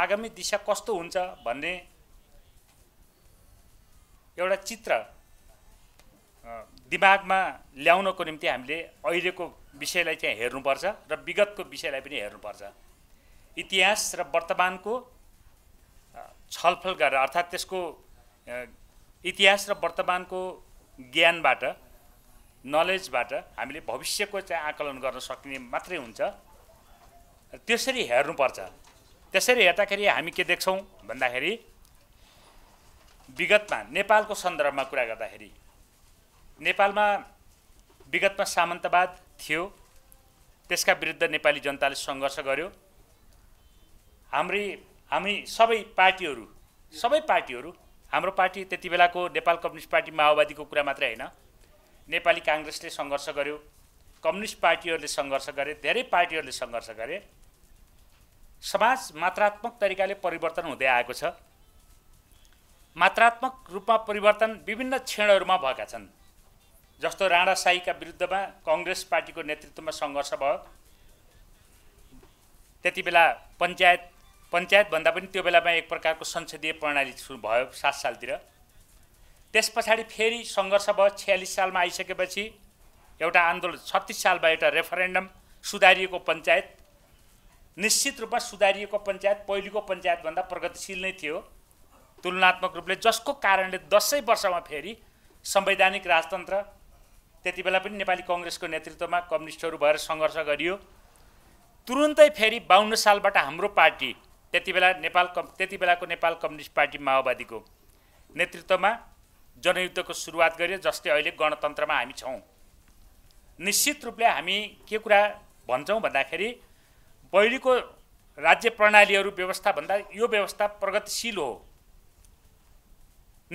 आगामी दिशा कस्तो हुन्छ भन्ने एउटा चित्र दिमागमा ल्याउनको निम्ति हामीले अहिलेको विषयलाई चाहिँ हेर्नुपर्छ र विगतको विषयलाई पनि हेर्नुपर्छ इतिहास र वर्तमानको छलफल गरेर अर्थात् त्यसको इतिहास र वर्तमानको ज्ञानबाट नलेजबाट हामीले भविष्यको चाहिँ आकलन गर्न सक्ने मात्रै हुन्छ त्यसरी हेर्नुपर्छ त्यसरी हेर्दाखेरि हामी के देख्छौँ भन्दाखेरि विगतमा नेपालको सन्दर्भमा कुरा गर्दाखेरि नेपालमा विगतमा सामन्तवाद थियो त्यसका विरुद्ध नेपाली जनताले सङ्घर्ष गर्यो हाम्री हामी सबै पार्टीहरू सबै पार्टीहरू हाम्रो पार्टी त्यति बेलाको नेपाल कम्युनिस्ट पार्टी माओवादीको कुरा मात्रै होइन नेपाली काङ्ग्रेसले सङ्घर्ष गर्यो कम्युनिस्ट पार्टीहरूले सङ्घर्ष गरे धेरै पार्टीहरूले सङ्घर्ष गरे समाज मात्रात्मक तरिकाले परिवर्तन हुँदै आएको छ मात्रात्मक रूपमा परिवर्तन विभिन्न क्षणहरूमा भएका छन् जस्तो राणाशाहीका विरुद्धमा कङ्ग्रेस पार्टीको नेतृत्वमा सङ्घर्ष भयो त्यति बेला पञ्चायत पञ्चायतभन्दा पनि त्यो बेलामा एक प्रकारको संसदीय प्रणाली सुरु भयो सात सालतिर त्यस पछाडि फेरि सङ्घर्ष भयो छ्यालिस सालमा आइसकेपछि एउटा आन्दोलन छत्तिस सालमा एउटा रेफरेन्डम सुधारिएको पञ्चायत निश्चित रूपमा सुधारिएको पञ्चायत पहिलेको पञ्चायतभन्दा प्रगतिशील नै थियो तुलनात्मक रूपले जसको कारणले दसैँ वर्षमा फेरि संवैधानिक राजतन्त्र त्यति बेला पनि नेपाली कङ्ग्रेसको नेतृत्वमा कम्युनिस्टहरू भएर सङ्घर्ष गरियो तुरुन्तै फेरि बाहन्न सालबाट हाम्रो पार्टी त्यति बेला नेपाल कम् त्यति बेलाको नेपाल कम्युनिस्ट पार्टी माओवादीको नेतृत्वमा जनयुद्धको सुरुवात गरियो जसले अहिले गणतन्त्रमा हामी छौँ निश्चित रूपले हामी के कुरा भन्छौँ भन्दाखेरि पहिलेको राज्य प्रणालीहरू व्यवस्थाभन्दा यो व्यवस्था प्रगतिशील हो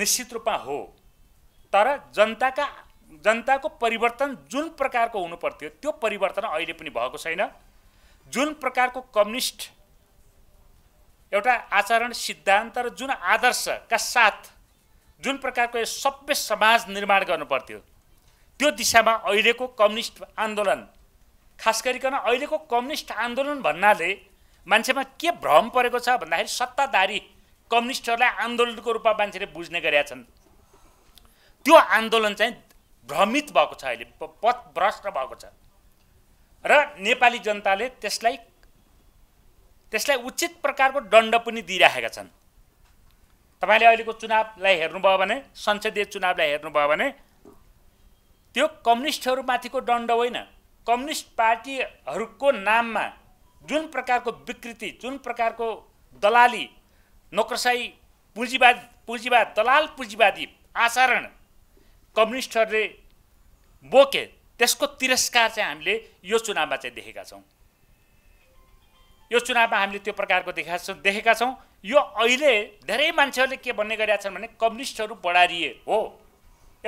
निश्चित रूपमा हो तर जनताका जनताको परिवर्तन जुन प्रकारको हुनु पर्थ्यो त्यो परिवर्तन अहिले पनि भएको छैन जुन प्रकारको कम्युनिस्ट एउटा आचरण सिद्धान्त र जुन आदर्शका साथ जुन प्रकारको सभ्य समाज निर्माण गर्नुपर्थ्यो त्यो दिशामा अहिलेको कम्युनिस्ट आन्दोलन खास गरिकन अहिलेको कम्युनिस्ट आन्दोलन भन्नाले मान्छेमा के भ्रम परेको छ भन्दाखेरि सत्ताधारी कम्युनिस्टहरूलाई आन्दोलनको रूपमा मान्छेले बुझ्ने गरेका छन् त्यो आन्दोलन चाहिँ भ्रमित भएको छ अहिले भ्रष्ट भएको छ र नेपाली जनताले त्यसलाई त्यसलाई उचित प्रकारको दण्ड पनि दिइराखेका छन् तपाईँले अहिलेको चुनावलाई हेर्नुभयो भने संसदीय चुनावलाई हेर्नुभयो भने त्यो कम्युनिस्टहरूमाथिको दण्ड होइन कम्युनिस्ट पार्टीहरूको नाममा जुन प्रकारको विकृति जुन प्रकारको दलाली नोकरसाई पुँजीवाद पुँजीवाद दलाल पुँजीवादी आचरण कम्युनिस्टहरूले बोके त्यसको तिरस्कार चाहिँ हामीले यो चुनावमा चाहिँ देखेका छौँ यो चुनावमा हामीले त्यो प्रकारको देखा छौँ देखेका छौँ यो अहिले धेरै मान्छेहरूले के भन्ने गरेका छन् भने कम्युनिस्टहरू बढारिए हो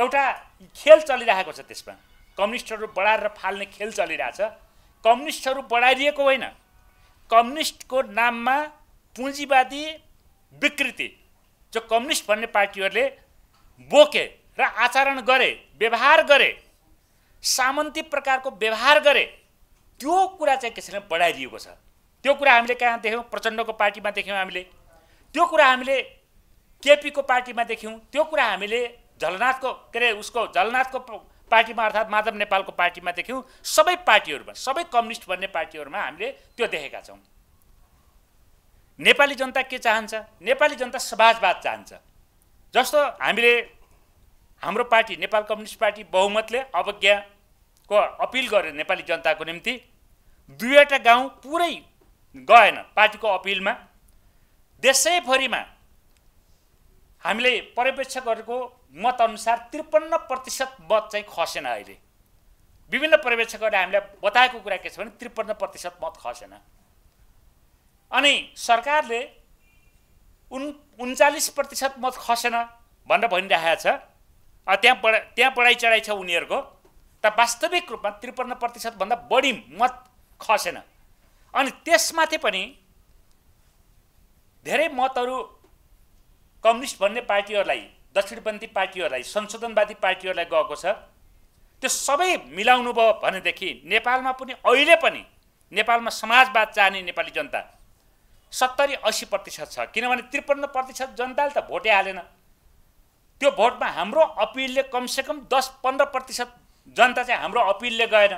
एउटा खेल चलिरहेको छ त्यसमा कम्युनिस्टहरू बढाएर फाल्ने खेल चलिरहेछ कम्युनिस्टहरू बढाइदिएको होइन कम्युनिस्टको नाममा पुँजीवादी विकृति जो कम्युनिस्ट भन्ने पार्टीहरूले बोके र आचरण गरे व्यवहार गरे सामन्ती प्रकारको व्यवहार गरे त्यो कुरा चाहिँ किसिमले बढाइदिएको छ त्यो कुरा हामीले कहाँ देख्यौँ प्रचण्डको पार्टीमा देख्यौँ हामीले त्यो कुरा हामीले केपीको पार्टीमा देख्यौँ त्यो कुरा हामीले झलनाथको के अरे उसको झलनाथको पार्टीमा अर्थात् माधव नेपालको पार्टीमा देख्यौँ सबै पार्टीहरूमा सबै कम्युनिस्ट भन्ने पार्टीहरूमा हामीले त्यो देखेका छौँ नेपाली जनता के चाहन्छ नेपाली जनता समाजवाद चाहन्छ जस्तो हामीले हाम्रो पार्टी नेपाल कम्युनिस्ट पार्टी बहुमतले अवज्ञाको अपिल गर्यो नेपाली जनताको निम्ति दुईवटा गाउँ पुरै गएन पार्टीको अपिलमा देशैभरिमा हामीले पर्यवेक्षकहरूको गरेको मतअनुसार त्रिपन्न प्रतिशत मत चाहिँ खसेन अहिले विभिन्न पर्यवेक्षकहरूले हामीलाई बताएको कुरा के छ भने त्रिपन्न प्रतिशत मत खसेन अनि सरकारले उन उन्चालिस प्रतिशत मत खसेन भनेर भनिरहेको छ त्यहाँ बढा त्यहाँ पढाइ चढाइ छ उनीहरूको त वास्तविक रूपमा त्रिपन्न प्रतिशतभन्दा बढी मत खसेन अनि त्यसमाथि पनि धेरै मतहरू कम्युनिस्ट भन्ने पार्टीहरूलाई दक्षिणपन्थी पार्टीहरूलाई संशोधनवादी पार्टीहरूलाई गएको छ त्यो सबै मिलाउनु भयो भनेदेखि नेपालमा पनि अहिले पनि नेपालमा समाजवाद चाहने नेपाली जनता सत्तरी असी प्रतिशत छ किनभने त्रिपन्न प्रतिशत जनताले त भोटै हालेन त्यो भोटमा हाम्रो अपिलले कमसेकम दस पन्ध्र प्रतिशत जनता चाहिँ हाम्रो अपिलले गएन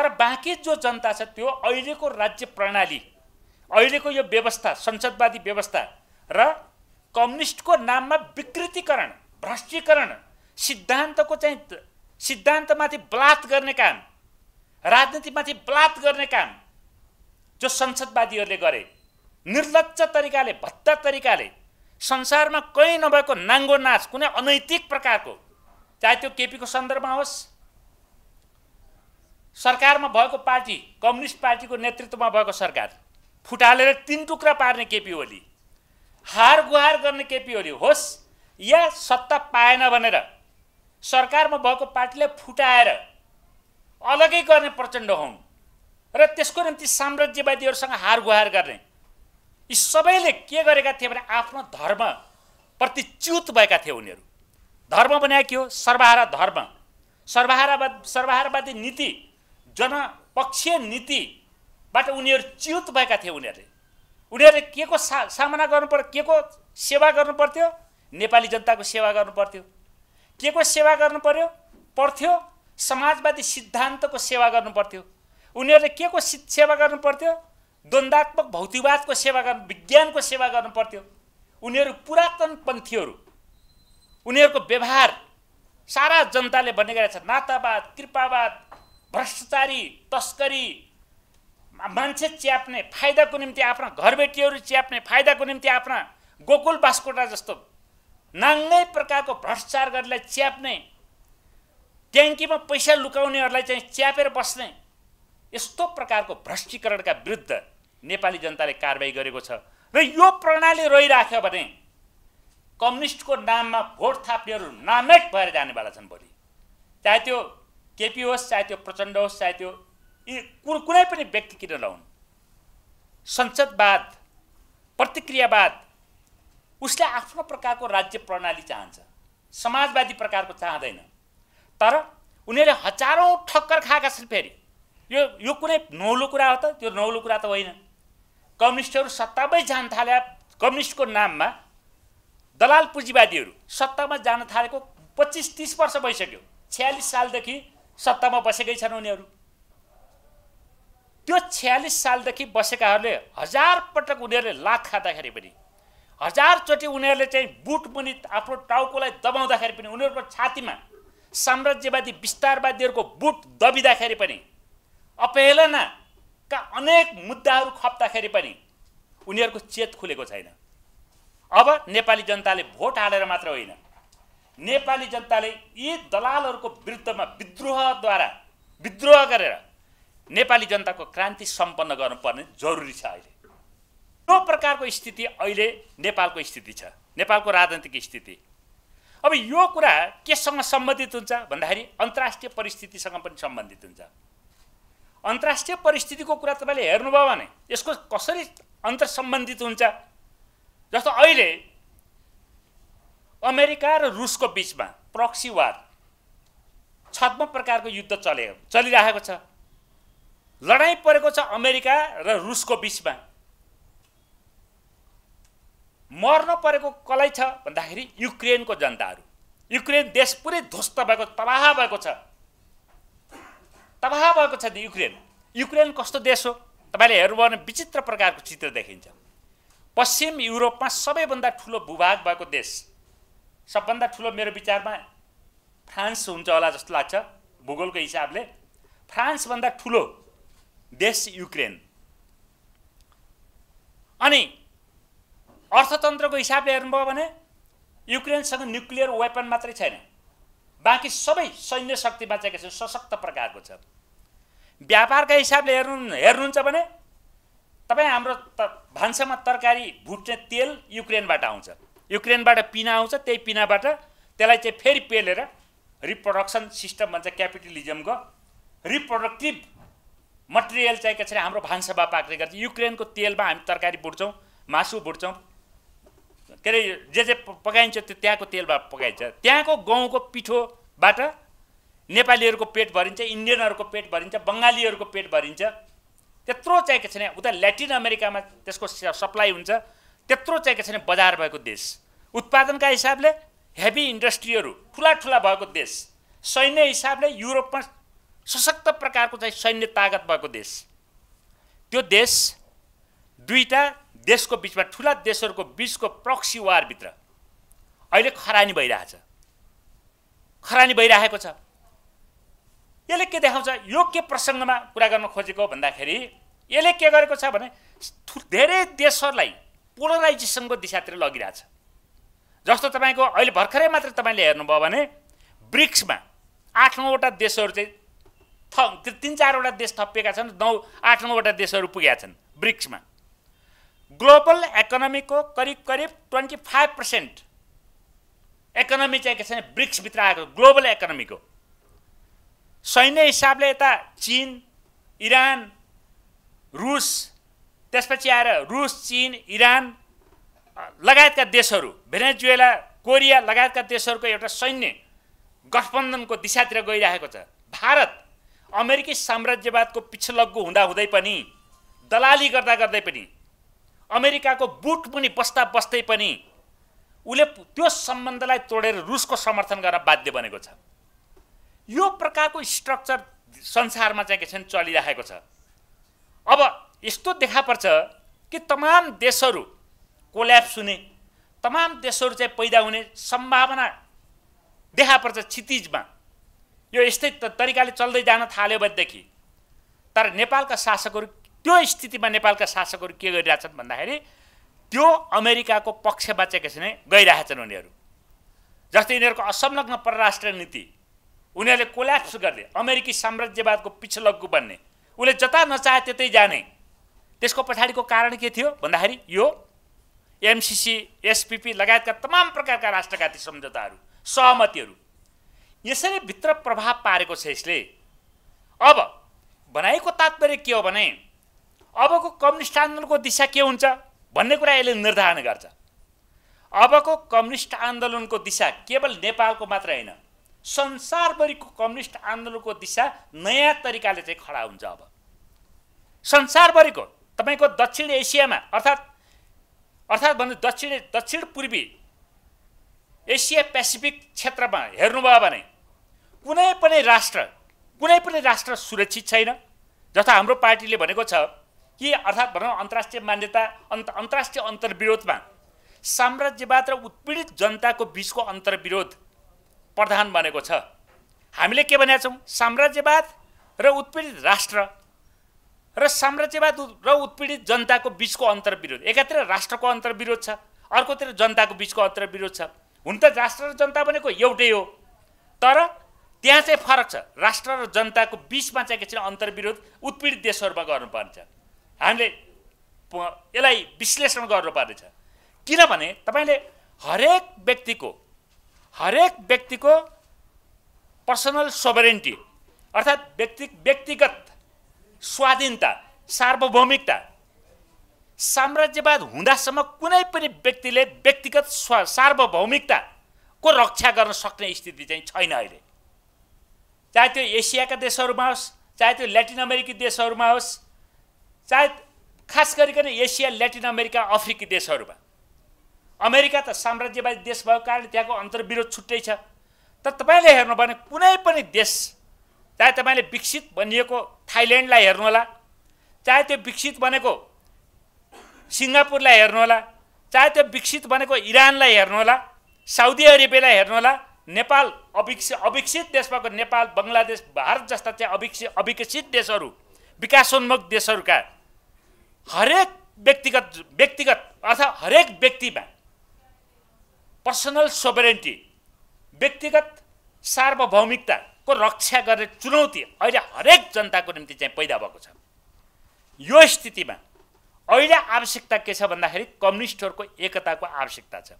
तर बाँकी जो जनता छ त्यो अहिलेको राज्य प्रणाली अहिलेको यो व्यवस्था संसदवादी व्यवस्था र कम्युनिस्टको नाममा विकृतिकरण भ्रष्टीकरण सिद्धान्तको चाहिँ सिद्धान्तमाथि बलात् गर्ने काम राजनीतिमाथि बलात् गर्ने काम जो संसदवादीहरूले गरे निर्लज तरिकाले भत्ता तरिकाले संसारमा कहीँ नभएको नाङ्गो नाच कुनै अनैतिक प्रकारको चाहे त्यो केपीको सन्दर्भमा होस् सरकारमा भएको पार्टी कम्युनिस्ट पार्टीको नेतृत्वमा भएको सरकार फुटालेर तिन टुक्रा पार्ने केपी ओली हार गुहार गर्ने केपी ओली होस् या सत्ता पाएन भनेर सरकारमा भएको पार्टीलाई फुटाएर अलगै गर्ने प्रचण्ड हुन् र त्यसको निम्ति साम्राज्यवादीहरूसँग हार गुहार गर्ने यी सबैले के गरेका थिए भने आफ्नो धर्मप्रति च्युत भएका थिए उनीहरू धर्म भने के हो सर्वहारा धर्म सर्वहारावाद सर्वहारावादी नीति जनपक्षीय नीतिबाट उनीहरू च्युत भएका थिए उनीहरूले उनीहरूले के को सा सामना गर्नु पर्यो के को सेवा गर्नु पर्थ्यो नेपाली जनताको सेवा गर्नु पर्थ्यो के को सेवा गर्नु पर्यो पर्थ्यो समाजवादी सिद्धान्तको सेवा गर्नु पर्थ्यो उनीहरूले के को सेवा गर्नु पर्थ्यो द्वन्दात्मक भौतिकवादको सेवा गर्नु विज्ञानको सेवा गर्नु पर्थ्यो उनीहरू पुरातन पन्थीहरू उनीहरूको व्यवहार सारा जनताले भन्ने गरेका छन् नातावाद कृपावाद भ्रष्टाचारी तस्करी मान्छे च्याप्ने फाइदाको निम्ति आफ्ना घरबेटीहरू च्याप्ने फाइदाको निम्ति आफ्ना गोकुल बास्कोटा जस्तो नाङ्गै प्रकारको भ्रष्टाचार गरेर च्याप्ने ट्याङ्कीमा पैसा लुकाउनेहरूलाई चाहिँ च्यापेर बस्ने यस्तो प्रकारको भ्रष्टीकरणका विरुद्ध नेपाली जनताले कारवाही गरेको छ र यो प्रणाली रहिराख्यो भने कम्युनिस्टको नाममा भोट थाप्नेहरू नामेट भएर जानेवाला छन् भोलि चाहे त्यो केपी होस् चाहे त्यो प्रचण्ड होस् चाहे त्यो कुनै पनि व्यक्ति किन नहुन् संसदवाद प्रतिक्रियावाद उसले आफ्नो प्रकारको राज्य प्रणाली चाहन्छ समाजवादी प्रकारको चाहँदैन तर उनीहरूले हजारौँ ठक्कर खाएका छन् फेरि यो यो कुनै नौलो कुरा हो त त्यो नौलो कुरा त होइन कम्युनिस्टहरू सत्तामै जान थाले कम्युनिस्टको नाममा दलाल पुँजीवादीहरू सत्तामा जान थालेको पच्चिस तिस वर्ष भइसक्यो छ्यालिस सालदेखि सत्तामा बसेकै छन् उनीहरू त्यो छ्यालिस सालदेखि बसेकाहरूले हजार पटक उनीहरूले लात खाँदाखेरि पनि हजारचोटि उनीहरूले चाहिँ बुट पनि आफ्नो टाउकोलाई दबाउँदाखेरि पनि उनीहरूको छातीमा साम्राज्यवादी विस्तारवादीहरूको बुट दबिँदाखेरि पनि अपहेलनाका अनेक मुद्दाहरू खप्दाखेरि पनि उनीहरूको चेत खुलेको छैन अब नेपाली जनताले भोट हालेर मात्र होइन नेपाली जनताले यी दलालहरूको विरुद्धमा विद्रोहद्वारा विद्रोह गरेर नेपाली जनताको क्रान्ति सम्पन्न गर्नुपर्ने जरुरी छ अहिले त्यो प्रकारको स्थिति अहिले नेपालको स्थिति छ नेपालको राजनैतिक स्थिति अब यो कुरा केसँग सम्बन्धित हुन्छ भन्दाखेरि अन्तर्राष्ट्रिय परिस्थितिसँग पनि सम्बन्धित हुन्छ अन्तर्राष्ट्रिय परिस्थितिको कुरा तपाईँले हेर्नुभयो भने यसको कसरी सम्बन्धित हुन्छ जस्तो अहिले अमेरिका र रुसको बिचमा प्रक्सी वार छत्म प्रकारको युद्ध चले चलिरहेको छ लडाइँ परेको छ अमेरिका र रुसको बिचमा मर्न परेको कसलाई छ भन्दाखेरि युक्रेनको जनताहरू युक्रेन देश पुरै ध्वस्त भएको तबाह भएको छ तबाह भएको छ युक्रेन युक्रेन कस्तो देश हो तपाईँले हेर्नुभयो भने विचित्र प्रकारको चित्र देखिन्छ पश्चिम युरोपमा सबैभन्दा ठुलो भूभाग भएको देश सबभन्दा ठुलो मेरो विचारमा फ्रान्स हुन्छ होला जस्तो लाग्छ भूगोलको हिसाबले फ्रान्सभन्दा ठुलो देश युक्रेन अनि अर्थतन्त्रको हिसाबले हेर्नुभयो भने युक्रेनसँग न्युक्लियर वेपन मात्रै छैन बाँकी सबै सैन्य शक्ति बाँचेको छ सशक्त प्रकारको छ व्यापारका हिसाबले हेर्नु हेर्नुहुन्छ भने तपाईँ हाम्रो त भान्सामा तरकारी भुट्ने तेल युक्रेनबाट आउँछ युक्रेनबाट पिना आउँछ त्यही पिनाबाट त्यसलाई चाहिँ फेरि पेलेर रिप्रोडक्सन सिस्टम भन्छ क्यापिटलिजमको रिप्रोडक्टिभ मटेरियल चाहिँ चाहिएको भने हाम्रो भान्सामा पाक्ने गर्छ युक्रेनको तेलमा हामी तरकारी बुट्छौँ मासु बुट्छौँ के अरे जे जे पकाइन्छ त्यो त्यहाँको तेलमा पकाइन्छ त्यहाँको गहुँको पिठोबाट नेपालीहरूको पेट भरिन्छ इन्डियनहरूको पेट भरिन्छ बङ्गालीहरूको पेट भरिन्छ त्यत्रो चाहिएको छैन उता ल्याटिन अमेरिकामा त्यसको सप्लाई हुन्छ त्यत्रो चाहिएको छैन बजार भएको देश उत्पादनका हिसाबले हेभी इन्डस्ट्रीहरू ठुला ठुला भएको देश सैन्य हिसाबले युरोपमा सशक्त प्रकारको चाहिँ सैन्य तागत भएको देश त्यो देश दुईवटा देशको बिचमा ठुला देशहरूको बिचको प्रक्सी वारभित्र अहिले खरानी भइरहेछ खरानी भइरहेको छ यसले के देखाउँछ यो के प्रसङ्गमा कुरा गर्न खोजेको भन्दाखेरि यसले के गरेको छ भने धेरै देशहरूलाई पोलराइजेसनको दिशातिर लगिरहेछ जस्तो तपाईँको अहिले भर्खरै मात्र तपाईँले हेर्नुभयो भने ब्रिक्समा आठ नौवटा देशहरू चाहिँ थ तिन चारवटा देश थपिएका छन् नौ आठ नौवटा देशहरू पुगेका छन् ब्रिक्समा ग्लोबल इकोनोमीको करिब करिब ट्वेन्टी फाइभ पर्सेन्ट इकोनोमी चाहिँ के भने ब्रिक्सभित्र आएको ग्लोबल इकोनोमीको सैन्य हिसाबले यता चिन इरान रुस त्यसपछि आएर रुस चिन इरान लगायतका देशहरू भेनेजुएला कोरिया लगायतका देशहरूको एउटा सैन्य गठबन्धनको दिशातिर गइरहेको छ भारत अमेरिकी साम्राज्यवादको पिछलग्गो हुँदाहुँदै पनि दलाली गर्दा गर्दै पनि अमेरिकाको बुट पनि बस्दा बस्दै पनि उसले त्यो सम्बन्धलाई तोडेर रुसको समर्थन गर्न बाध्य बनेको छ यो प्रकारको स्ट्रक्चर संसारमा चाहिँ के छ चलिरहेको छ अब यस्तो देखा पर्छ कि तमाम देशहरू कोल्याप्स हुने तमाम देशहरू चाहिँ पैदा हुने सम्भावना देखा पर्छ क्षितिजमा यो यस्तै तरिकाले चल्दै जान थाल्यो भनेदेखि तर नेपालका शासकहरू त्यो स्थितिमा नेपालका शासकहरू के गरिरहेछन् भन्दाखेरि त्यो अमेरिकाको पक्षमा चाहिँ कसरी नै गइरहेछन् उनीहरू जस्तै यिनीहरूको असंलग्न परराष्ट्र नीति उनीहरूले कोल्याप्स गर्ने अमेरिकी साम्राज्यवादको पिछलग्गु बन्ने उसले जता नचाहे त्यतै जाने त्यसको पछाडिको कारण के थियो भन्दाखेरि यो एमसिसी एसपिपी लगायतका तमाम प्रकारका राष्ट्रघाती सम्झौताहरू सहमतिहरू यसरी भित्र प्रभाव पारेको छ यसले अब भनाइको तात्पर्य के हो भने अबको कम्युनिस्ट आन्दोलनको दिशा के हुन्छ भन्ने कुरा यसले निर्धारण गर्छ अबको कम्युनिस्ट आन्दोलनको दिशा केवल नेपालको मात्र होइन संसारभरिको कम्युनिस्ट आन्दोलनको दिशा नयाँ तरिकाले चाहिँ खडा हुन्छ अब संसारभरिको तपाईँको दक्षिण एसियामा अर्थात् अर्थात् भन्नु दक्षिण दक्षिण पूर्वी एसिया पेसिफिक क्षेत्रमा हेर्नुभयो भने कुनै पनि राष्ट्र कुनै पनि राष्ट्र सुरक्षित छैन जस्तो हाम्रो पार्टीले भनेको छ कि अर्थात् भनौँ अन्तर्राष्ट्रिय मान्यता अन्त अन्तर्राष्ट्रिय अन्तर्विरोधमा साम्राज्यवाद र उत्पीडित जनताको बिचको अन्तर्विरोध प्रधान बनेको छ हामीले के भनेका छौँ साम्राज्यवाद र उत्पीडित राष्ट्र र साम्राज्यवाद र उत्पीडित जनताको बिचको अन्तर्विरोध एकातिर राष्ट्रको अन्तर्विरोध छ अर्कोतिर जनताको बिचको अन्तर्विरोध छ हुन त राष्ट्र र जनता भनेको एउटै हो तर त्यहाँ चाहिँ फरक छ राष्ट्र र जनताको बिचमा चाहिँ के छ अन्तर्विरोध उत्पीडित देशहरूमा गर्नुपर्नेछ हामीले यसलाई विश्लेषण गर्नुपर्नेछ किनभने तपाईँले हरेक व्यक्तिको हरेक व्यक्तिको पर्सनल सोभरेन्टी अर्थात् व्यक्ति व्यक्तिगत स्वाधीनता सार्वभौमिकता साम्राज्यवाद हुँदासम्म कुनै पनि व्यक्तिले व्यक्तिगत स्वा सार्वभौमिकताको रक्षा गर्न सक्ने स्थिति चाहिँ छैन अहिले चाहे त्यो एसियाका देशहरूमा होस् चाहे त्यो ल्याटिन अमेरिकी देशहरूमा होस् चाहे खास गरिकन एसिया ल्याटिन अमेरिका अफ्रिकी देशहरूमा अमेरिका त साम्राज्यवादी देश भएको कारणले त्यहाँको अन्तर्विरोध छुट्टै छ तर तपाईँले हेर्नु भने कुनै पनि देश चाहे तपाईँले विकसित भनिएको थाइल्यान्डलाई हेर्नुहोला चाहे त्यो विकसित बनेको सिङ्गापुरलाई हेर्नुहोला चाहे त्यो विकसित बनेको इरानलाई हेर्नुहोला साउदी अरेबियालाई हेर्नुहोला नेपाल अविकसित अविकसित भएको नेपाल बङ्गलादेश भारत जस्ता चाहिँ अविकसित अविकसित देशहरू विकासोन्मुख देशहरूका हरेक व्यक्तिगत व्यक्तिगत अर्थात् हरेक व्यक्तिमा पर्सनल सोबरेन्टी व्यक्तिगत सार्वभौमिकताको रक्षा गर्ने चुनौती अहिले हरेक जनताको निम्ति चाहिँ पैदा भएको छ यो स्थितिमा अहिले आवश्यकता के छ भन्दाखेरि कम्युनिस्टहरूको एकताको आवश्यकता छ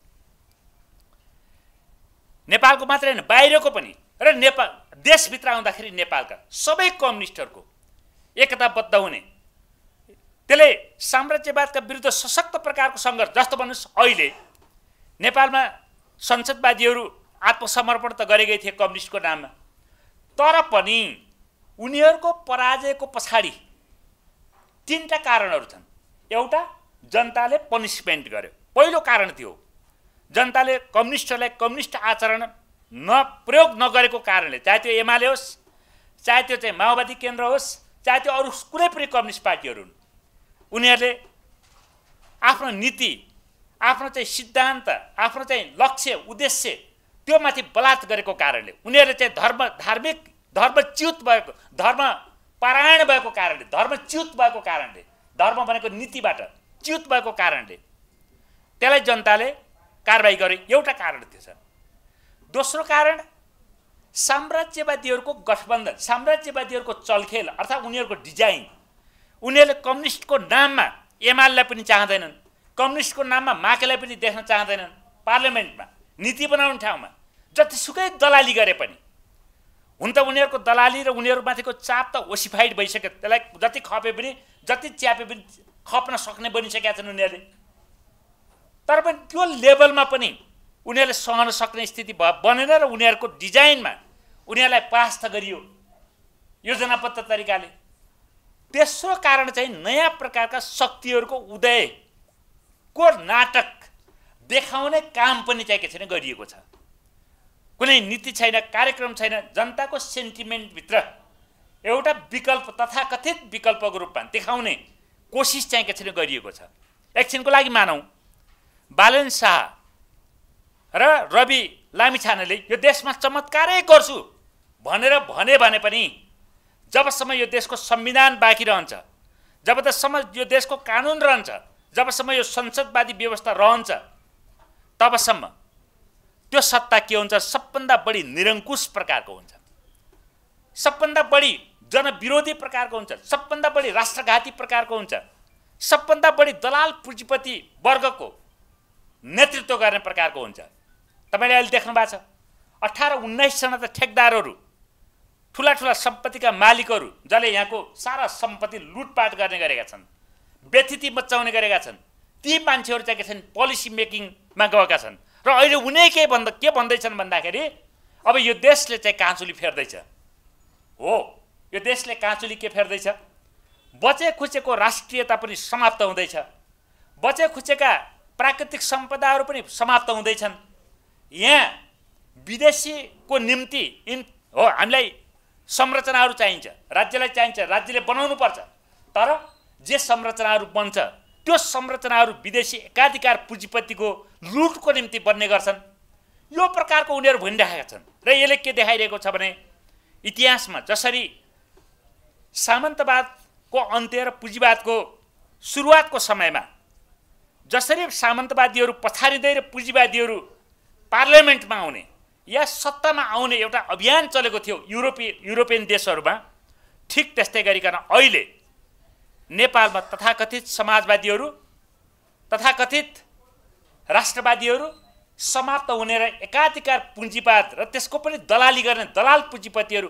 नेपालको मात्र होइन बाहिरको पनि र नेपाल देशभित्र आउँदाखेरि नेपालका सबै कम्युनिस्टहरूको एकताबद्ध हुने त्यसले साम्राज्यवादका विरुद्ध सशक्त प्रकारको सङ्घर्ष जस्तो भन्नुहोस् अहिले नेपालमा संसदवादीहरू आत्मसमर्पण त गरेकै थिए कम्युनिस्टको नाममा तर पनि उनीहरूको पराजयको पछाडि तिनवटा कारणहरू छन् एउटा जनताले पनिसमेन्ट गर्यो पहिलो कारण त्यो जनताले कम्युनिस्टहरूलाई कम्युनिस्ट आचरण न प्रयोग नगरेको कारणले चाहे त्यो एमाले होस् चाहे त्यो चाहिँ माओवादी केन्द्र होस् चाहे त्यो अरू कुनै पनि कम्युनिस्ट पार्टीहरू हुन् उनीहरूले आफ्नो नीति आफ्नो चाहिँ सिद्धान्त आफ्नो चाहिँ लक्ष्य उद्देश्य त्यो माथि बलात् गरेको कारणले उनीहरूले चाहिँ धर्म धार्मिक धर्मच्युत भएको धर्म पारायण भएको कारणले धर्मच्युत भएको कारणले धर्म भनेको नीतिबाट च्युत भएको कारणले त्यसलाई जनताले कारवाही गरे एउटा कारण त्यो छ दोस्रो कारण साम्राज्यवादीहरूको गठबन्धन साम्राज्यवादीहरूको चलखेल अर्थात् उनीहरूको डिजाइन उनीहरूले कम्युनिस्टको नाममा एमालेलाई पनि चाहँदैनन् कम्युनिस्टको नाममा माकेलाई पनि देख्न चाहँदैनन् पार्लियामेन्टमा नीति बनाउने ठाउँमा जतिसुकै दलाली गरे पनि हुन त उनीहरूको दलाली र उनीहरूमाथिको चाप त ओसिफाइड भइसक्यो त्यसलाई जति खपे पनि जति च्यापे पनि खप्न सक्ने बनिसकेका छन् उनीहरूले तर पनि त्यो लेभलमा पनि उनीहरूले सहन सक्ने स्थिति भयो बनेन र उनीहरूको डिजाइनमा उनीहरूलाई पास गरियो योजनाबद्ध तरिकाले तेस्रो कारण चाहिँ नयाँ प्रकारका शक्तिहरूको को नाटक देखाउने काम पनि चाहिँ के छैन गरिएको छ कुनै नीति छैन कार्यक्रम छैन जनताको सेन्टिमेन्टभित्र एउटा विकल्प तथाकथित विकल्पको रूपमा देखाउने कोसिस चाहिँ के छैन गरिएको छ एकछिनको लागि मानौँ बालन शाह र रवि लामिछानेले यो देशमा चमत्कारै गर्छु भनेर भने भने पनि जबसम्म यो देशको संविधान बाँकी रहन्छ जबसम्म यो देशको कानुन रहन्छ जबसम्म यो संसदवादी व्यवस्था रहन्छ तबसम्म त्यो सत्ता के हुन्छ सबभन्दा बढी निरङ्कुश प्रकारको हुन्छ सबभन्दा बढी जनविरोधी प्रकारको हुन्छ सबभन्दा बढी राष्ट्रघाती प्रकारको हुन्छ सबभन्दा बढी दलाल पुँजीपति वर्गको नेतृत्व गर्ने प्रकारको हुन्छ तपाईँले अहिले देख्नु भएको छ अठार उन्नाइसजना त ठेकदारहरू ठुला ठुला सम्पत्तिका मालिकहरू जसले यहाँको सारा सम्पत्ति लुटपाट गर्ने गरेका छन् व्यथिति बचाउने गरेका छन् ती मान्छेहरू चाहिँ के छन् पोलिसी मेकिङमा गएका छन् र अहिले उनी के भन्दा के भन्दैछन् भन्दाखेरि अब यो देशले चाहिँ काँचुली फेर्दैछ हो यो देशले काँचुली के फेर्दैछ बचे खुचेको राष्ट्रियता पनि समाप्त हुँदैछ बचे खुचेका प्राकृतिक सम्पदाहरू पनि समाप्त हुँदैछन् यहाँ विदेशीको निम्ति इन हो हामीलाई संरचनाहरू चाहिन्छ राज्यलाई चाहिन्छ राज्यले बनाउनु पर्छ तर जे संरचनाहरू बन्छ त्यो संरचनाहरू विदेशी एकाधिकार पुँजीपतिको लुटको निम्ति बन्ने गर्छन् यो प्रकारको उनीहरू भनिरहेका छन् र यसले के देखाइरहेको छ भने इतिहासमा जसरी सामन्तवादको अन्त्य र पुँजीवादको सुरुवातको समयमा जसरी सामन्तवादीहरू पछाडिँदै र पुँजीवादीहरू पार्लियामेन्टमा आउने या सत्तामा आउने एउटा अभियान चलेको थियो युरोपी युरोपियन देशहरूमा ठिक त्यस्तै गरिकन अहिले नेपालमा तथाकथित समाजवादीहरू तथाकथित राष्ट्रवादीहरू समाप्त हुने र एकाधिकार पुँजीवाद र त्यसको पनि दलाली गर्ने दलाल पुँजीपतिहरू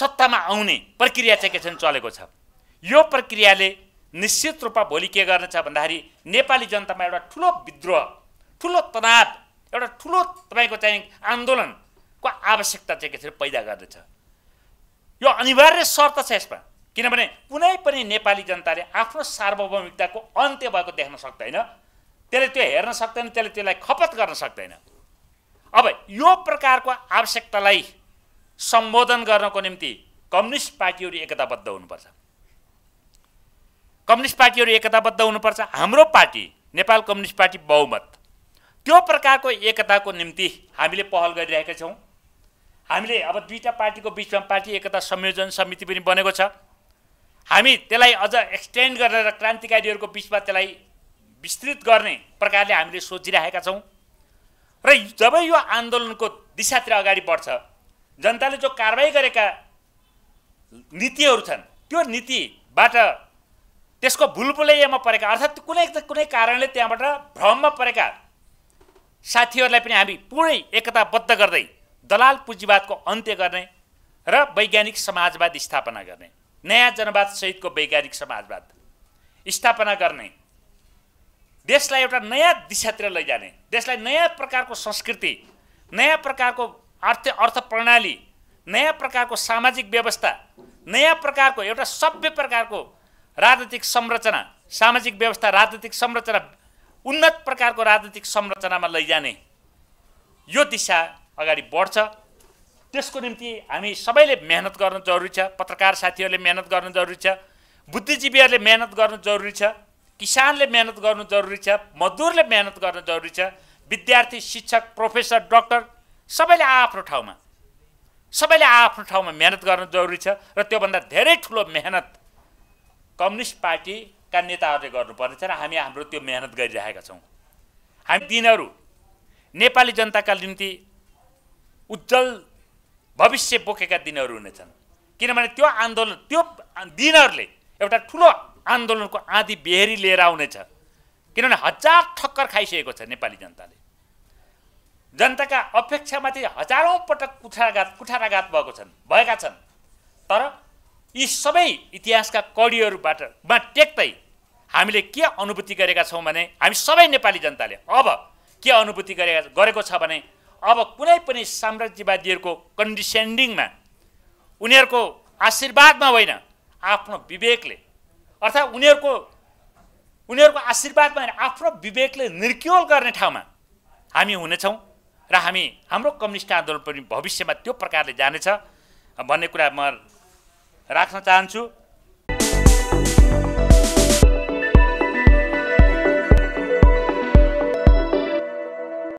सत्तामा आउने प्रक्रिया चाहिँ के छन् चलेको छ यो प्रक्रियाले निश्चित रूपमा भोलि के गर्नेछ भन्दाखेरि नेपाली जनतामा एउटा ठुलो विद्रोह ठुलो तनाव एउटा ठुलो तपाईँको चाहिँ आन्दोलनको आवश्यकता चाहिँ के छ पैदा गर्नेछ यो अनिवार्य शर्त छ यसमा किनभने कुनै पनि नेपाली जनताले आफ्नो सार्वभौमिकताको अन्त्य भएको देख्न सक्दैन त्यसले त्यो हेर्न सक्दैन त्यसले त्यसलाई खपत गर्न सक्दैन अब यो प्रकारको आवश्यकतालाई सम्बोधन गर्नको निम्ति कम्युनिस्ट पार्टीहरू एकताबद्ध हुनुपर्छ कम्युनिस्ट पार्टीहरू एकताबद्ध हुनुपर्छ हाम्रो पार्टी नेपाल कम्युनिस्ट पार्टी बहुमत त्यो प्रकारको एकताको निम्ति हामीले पहल गरिरहेका छौँ हामीले अब दुईवटा पार्टीको बिचमा पार्टी एकता संयोजन समिति पनि बनेको छ हामी त्यसलाई अझ एक्सटेन्ड गरेर क्रान्तिकारीहरूको बिचमा त्यसलाई विस्तृत गर्ने प्रकारले हामीले सोचिरहेका छौँ र जब यो आन्दोलनको दिशातिर अगाडि बढ्छ जनताले जो कारवाही गरेका नीतिहरू छन् त्यो नीतिबाट त्यसको भुलभुलैयामा परेका अर्थात् कुनै कुनै कारणले त्यहाँबाट भ्रममा परेका साथीहरूलाई पनि हामी पुरै एकताबद्ध गर्दै दलाल पुँजीवादको अन्त्य गर्ने र वैज्ञानिक समाजवाद स्थापना गर्ने नयाँ जनवादसहितको वैज्ञानिक समाजवाद स्थापना गर्ने देशलाई एउटा नयाँ दिशातिर लैजाने देशलाई नयाँ प्रकारको संस्कृति नयाँ प्रकारको अर्थ अर्थ प्रणाली नयाँ प्रकारको सामाजिक व्यवस्था नयाँ प्रकारको एउटा सभ्य प्रकारको राजनीतिक संरचना सामाजिक व्यवस्था राजनीतिक संरचना उन्नत प्रकारको राजनीतिक संरचनामा लैजाने यो दिशा अगाडि बढ्छ त्यसको निम्ति हामी सबैले मेहनत गर्न जरुरी छ पत्रकार साथीहरूले मेहनत गर्न जरुरी छ बुद्धिजीवीहरूले मेहनत गर्नु जरुरी छ किसानले मेहनत गर्नु जरुरी छ मजदुरले मेहनत गर्न जरुरी छ विद्यार्थी शिक्षक प्रोफेसर डक्टर सबैले आआफ्नो ठाउँमा सबैले आआफ्नो ठाउँमा मेहनत गर्न जरुरी छ र त्योभन्दा धेरै ठुलो मेहनत कम्युनिस्ट पार्टीका नेताहरूले गर्नुपर्ने छ र हामी हाम्रो त्यो मेहनत गरिरहेका छौँ हामी तिनीहरू नेपाली जनताका निम्ति उज्जवल भविष्य बोकेका दिनहरू हुनेछन् किनभने त्यो आन्दोलन त्यो दिनहरूले एउटा ठुलो आन्दोलनको आँधी बेहेरी लिएर आउनेछ किनभने हजार ठक्कर खाइसकेको छ नेपाली जनताले जनताका अपेक्षामाथि हजारौँ पटक कुठाराघात कुठाराघात भएको छन् भएका छन् तर यी सबै इतिहासका कडीहरूबाट कडीहरूबाटमा टेक्दै हामीले के अनुभूति गरेका छौँ भने हामी सबै नेपाली जनताले अब के अनुभूति गरेका गरेको छ भने अब कुनै पनि साम्राज्यवादीहरूको कन्डिसेन्डिङमा उनीहरूको आशीर्वादमा होइन आफ्नो विवेकले अर्थात् उनीहरूको उनीहरूको आशीर्वादमा होइन आफ्नो विवेकले निर्क्योल गर्ने ठाउँमा हामी हुनेछौँ र हामी हाम्रो कम्युनिस्ट आन्दोलन पनि भविष्यमा त्यो प्रकारले जानेछ भन्ने कुरा म राख्न चाहन्छु